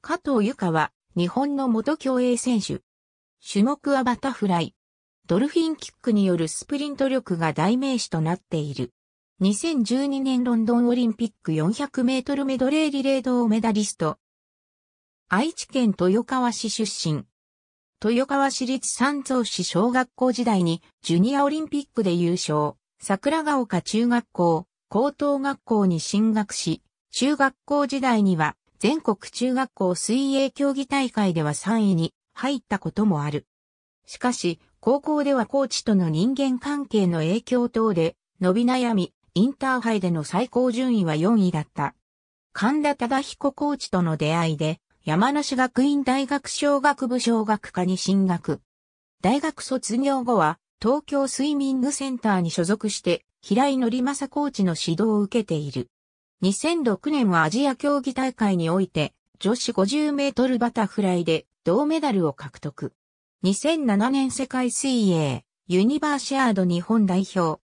加藤由香は、日本の元競泳選手。種目はバタフライ。ドルフィンキックによるスプリント力が代名詞となっている。2012年ロンドンオリンピック400メートルメドレーリレー銅メダリスト。愛知県豊川市出身。豊川市立三蔵市小学校時代にジュニアオリンピックで優勝。桜ヶ丘中学校、高等学校に進学し、中学校時代には全国中学校水泳競技大会では3位に入ったこともある。しかし、高校ではコーチとの人間関係の影響等で伸び悩み、インターハイでの最高順位は4位だった。神田忠彦コーチとの出会いで、山梨学院大学小学部小学科に進学。大学卒業後は、東京スイミングセンターに所属して、平井則政コーチの指導を受けている。2006年はアジア競技大会において女子50メートルバタフライで銅メダルを獲得。2007年世界水泳ユニバーシアード日本代表。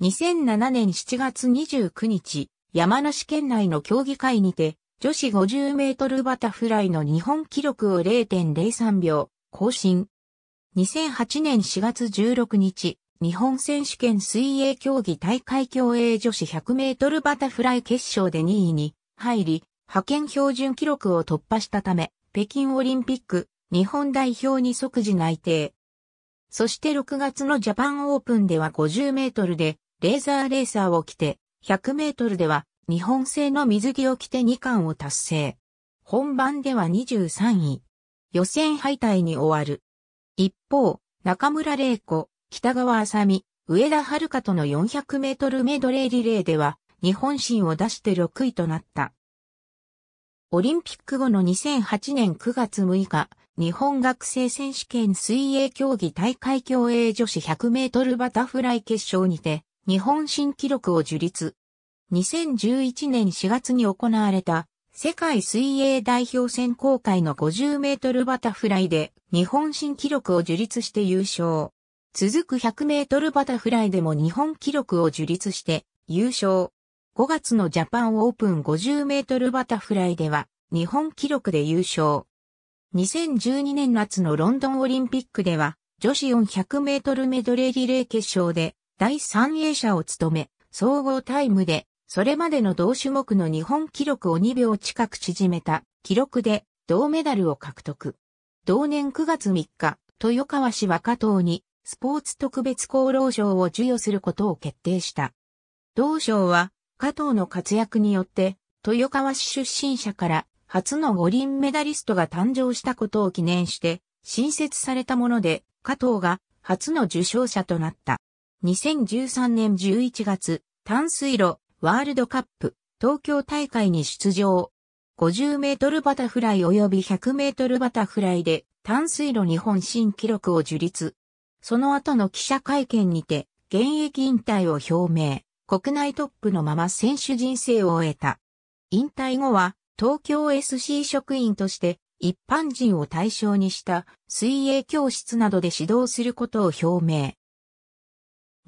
2007年7月29日、山梨県内の競技会にて女子50メートルバタフライの日本記録を0.03秒更新。2008年4月16日、日本選手権水泳競技大会競泳女子100メートルバタフライ決勝で2位に入り、派遣標準記録を突破したため、北京オリンピック日本代表に即時内定。そして6月のジャパンオープンでは50メートルでレーザーレーサーを着て、100メートルでは日本製の水着を着て2冠を達成。本番では23位。予選敗退に終わる。一方、中村玲子、北川麻美、上田遥との400メートルメドレーリレーでは、日本新を出して6位となった。オリンピック後の2008年9月6日、日本学生選手権水泳競技大会競泳女子100メートルバタフライ決勝にて、日本新記録を樹立。2011年4月に行われた、世界水泳代表選考会の50メートルバタフライで、日本新記録を樹立して優勝。続く100メートルバタフライでも日本記録を樹立して優勝。5月のジャパンオープン50メートルバタフライでは日本記録で優勝。2012年夏のロンドンオリンピックでは女子400メートルメドレーリレー決勝で第3泳者を務め、総合タイムでそれまでの同種目の日本記録を2秒近く縮めた記録で銅メダルを獲得。同年9月3日、豊川市若東にスポーツ特別功労賞を授与することを決定した。同賞は、加藤の活躍によって、豊川市出身者から初の五輪メダリストが誕生したことを記念して、新設されたもので、加藤が初の受賞者となった。2013年11月、淡水路ワールドカップ東京大会に出場。50メートルバタフライ及び100メートルバタフライで淡水路日本新記録を樹立。その後の記者会見にて、現役引退を表明、国内トップのまま選手人生を終えた。引退後は、東京 SC 職員として、一般人を対象にした水泳教室などで指導することを表明。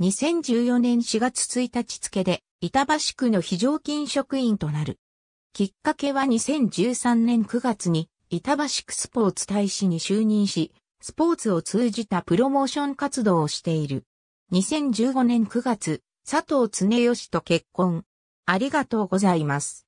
2014年4月1日付で板橋区の非常勤職員となる。きっかけは2013年9月に板橋区スポーツ大使に就任し、スポーツを通じたプロモーション活動をしている。2015年9月、佐藤恒義と結婚。ありがとうございます。